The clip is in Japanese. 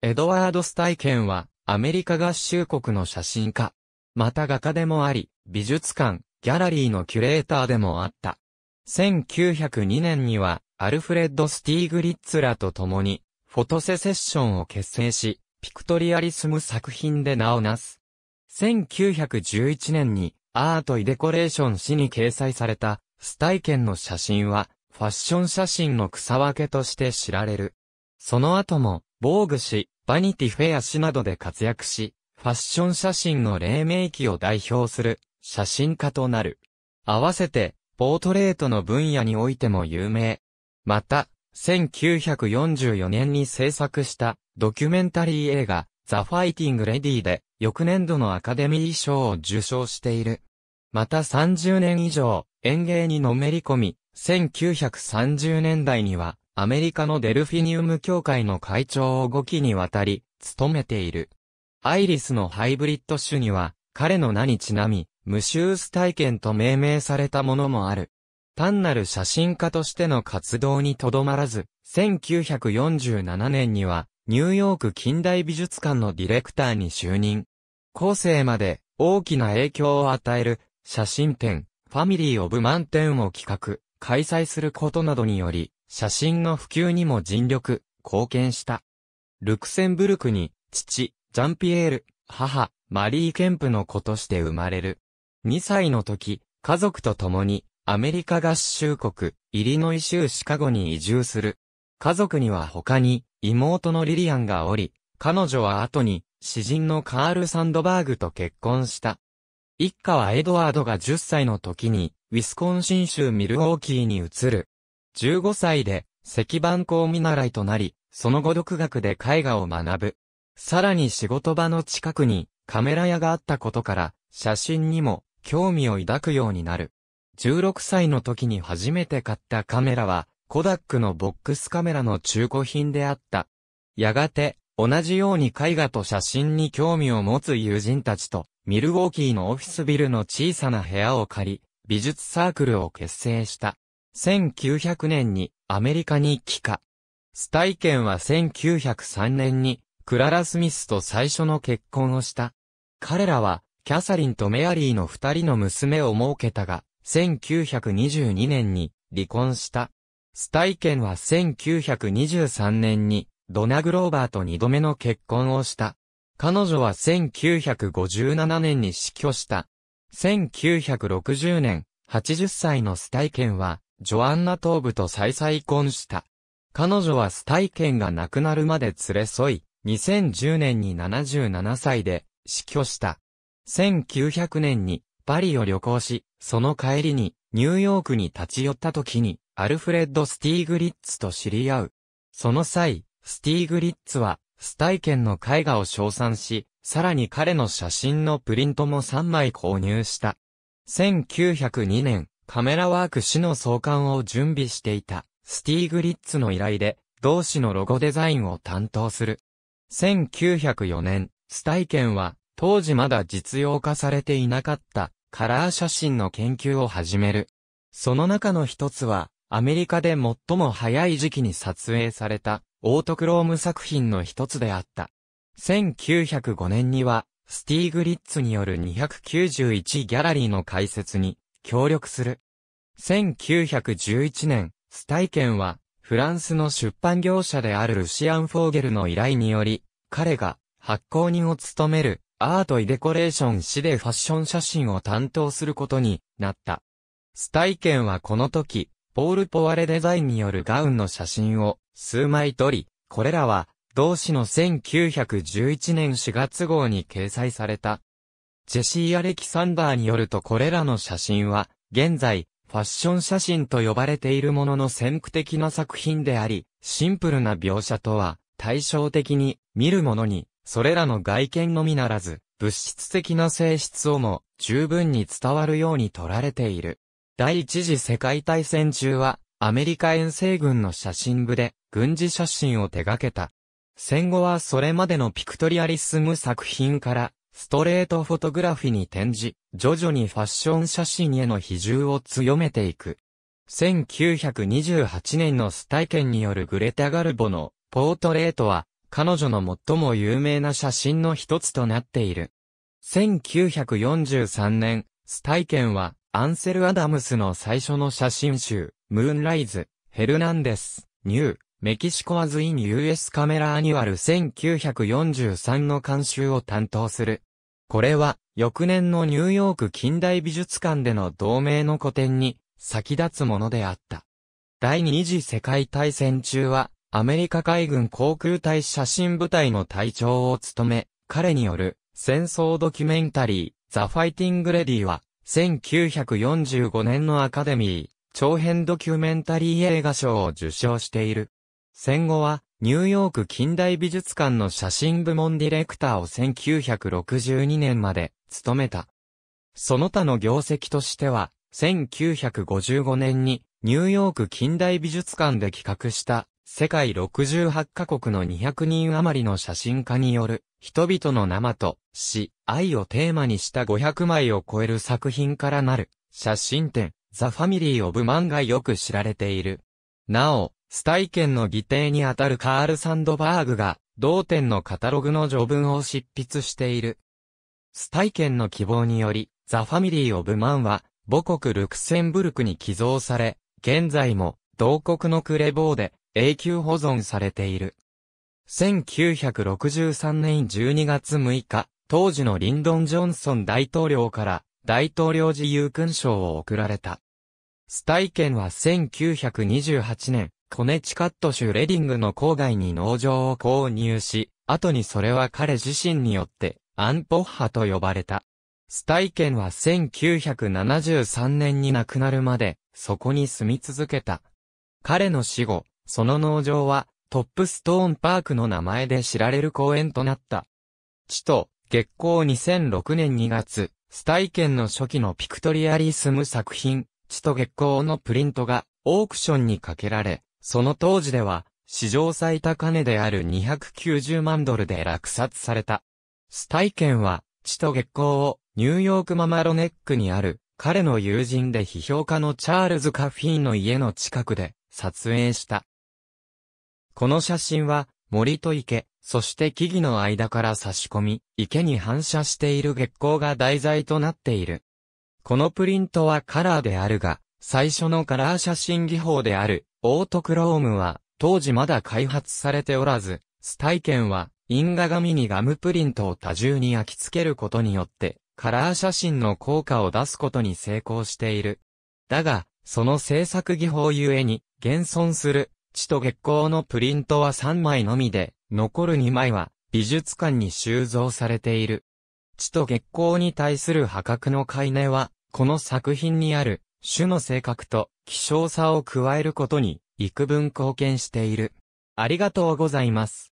エドワード・スタイケンは、アメリカ合衆国の写真家。また画家でもあり、美術館、ギャラリーのキュレーターでもあった。1902年には、アルフレッド・スティーグリッツらと共に、フォトセセッションを結成し、ピクトリアリスム作品で名をなす。1911年に、アート・イデコレーション誌に掲載された、スタイケンの写真は、ファッション写真の草分けとして知られる。その後も、防具誌、バニティフェア誌などで活躍し、ファッション写真の黎明期を代表する写真家となる。合わせて、ポートレートの分野においても有名。また、1944年に制作したドキュメンタリー映画、ザ・ファイティング・レディで、翌年度のアカデミー賞を受賞している。また30年以上、演芸にのめり込み、1930年代には、アメリカのデルフィニウム協会の会長を5期にわたり、務めている。アイリスのハイブリッド種には、彼の名にちなみ、無臭ュス体験と命名されたものもある。単なる写真家としての活動にとどまらず、1947年には、ニューヨーク近代美術館のディレクターに就任。後世まで大きな影響を与える写真展、ファミリー・オブ・マンテンを企画、開催することなどにより、写真の普及にも尽力、貢献した。ルクセンブルクに、父、ジャンピエール、母、マリー・ケンプの子として生まれる。2歳の時、家族と共に、アメリカ合衆国、イリノイ州シカゴに移住する。家族には他に、妹のリリアンがおり、彼女は後に、詩人のカール・サンドバーグと結婚した。一家はエドワードが10歳の時に、ウィスコンシン州ミルウォーキーに移る。15歳で石版工見習いとなり、その後独学で絵画を学ぶ。さらに仕事場の近くにカメラ屋があったことから、写真にも興味を抱くようになる。16歳の時に初めて買ったカメラは、コダックのボックスカメラの中古品であった。やがて、同じように絵画と写真に興味を持つ友人たちと、ミルウォーキーのオフィスビルの小さな部屋を借り、美術サークルを結成した。1900年にアメリカに帰化。スタイケンは1903年にクララ・スミスと最初の結婚をした。彼らはキャサリンとメアリーの二人の娘を設けたが、1922年に離婚した。スタイケンは1923年にドナ・グローバーと二度目の結婚をした。彼女は1957年に死去した。1960年、80歳のスタイケンは、ジョアンナ東部と再再婚した。彼女はスタイケンが亡くなるまで連れ添い、2010年に77歳で死去した。1900年にパリを旅行し、その帰りにニューヨークに立ち寄った時にアルフレッド・スティーグリッツと知り合う。その際、スティーグリッツはスタイケンの絵画を称賛し、さらに彼の写真のプリントも3枚購入した。1902年、カメラワーク氏の創刊を準備していた、スティーグリッツの依頼で、同志のロゴデザインを担当する。1904年、スタイケンは、当時まだ実用化されていなかった、カラー写真の研究を始める。その中の一つは、アメリカで最も早い時期に撮影された、オートクローム作品の一つであった。1905年には、スティーグリッツによる291ギャラリーの開設に協力する。1911年、スタイケンは、フランスの出版業者であるルシアン・フォーゲルの依頼により、彼が発行人を務めるアート・イデコレーション誌でファッション写真を担当することになった。スタイケンはこの時、ポール・ポワレデザインによるガウンの写真を数枚撮り、これらは同誌の1911年4月号に掲載されたジェシー・アレキサンダーによるとこれらの写真は、現在、ファッション写真と呼ばれているものの先駆的な作品であり、シンプルな描写とは、対照的に、見るものに、それらの外見のみならず、物質的な性質をも、十分に伝わるように撮られている。第一次世界大戦中は、アメリカ遠征軍の写真部で、軍事写真を手掛けた。戦後はそれまでのピクトリアリスム作品から、ストレートフォトグラフィに転じ、徐々にファッション写真への比重を強めていく。1928年のスタイケンによるグレタ・ガルボのポートレートは、彼女の最も有名な写真の一つとなっている。1943年、スタイケンは、アンセル・アダムスの最初の写真集、ムーンライズ、ヘルナンデス、ニュー、メキシコアズイン US カメラアニュアル1943の監修を担当する。これは、翌年のニューヨーク近代美術館での同盟の個展に、先立つものであった。第二次世界大戦中は、アメリカ海軍航空隊写真部隊の隊長を務め、彼による戦争ドキュメンタリー、ザ・ファイティング・レディは、1945年のアカデミー、長編ドキュメンタリー映画賞を受賞している。戦後は、ニューヨーク近代美術館の写真部門ディレクターを1962年まで務めた。その他の業績としては、1955年にニューヨーク近代美術館で企画した世界68カ国の200人余りの写真家による人々の生と死、愛をテーマにした500枚を超える作品からなる写真展ザ・ファミリー・オブ・マンがよく知られている。なお、スタインの議定にあたるカール・サンドバーグが、同店のカタログの序文を執筆している。スタインの希望により、ザ・ファミリー・オブ・マンは、母国ルクセンブルクに寄贈され、現在も、同国のクレボーで、永久保存されている。1963年12月6日、当時のリンドン・ジョンソン大統領から大統領自由勲章を贈られた。スタイケンは1928年、コネチカット州レディングの郊外に農場を購入し、後にそれは彼自身によって、アンポッハと呼ばれた。スタイケンは1973年に亡くなるまで、そこに住み続けた。彼の死後、その農場は、トップストーンパークの名前で知られる公園となった。地と、月光2006年2月、スタイケンの初期のピクトリアリスム作品、地と月光のプリントが、オークションにかけられ、その当時では、史上最高値である290万ドルで落札された。スタイケンは、地と月光をニューヨークママロネックにある彼の友人で批評家のチャールズ・カフィーンの家の近くで撮影した。この写真は森と池、そして木々の間から差し込み、池に反射している月光が題材となっている。このプリントはカラーであるが、最初のカラー写真技法であるオートクロームは、当時まだ開発されておらず、スタイケンは、因果紙にガムプリントを多重に焼き付けることによって、カラー写真の効果を出すことに成功している。だが、その制作技法ゆえに、現存する、地と月光のプリントは3枚のみで、残る2枚は、美術館に収蔵されている。地と月光に対する破格の買い値は、この作品にある、種の性格と希少さを加えることに幾分貢献している。ありがとうございます。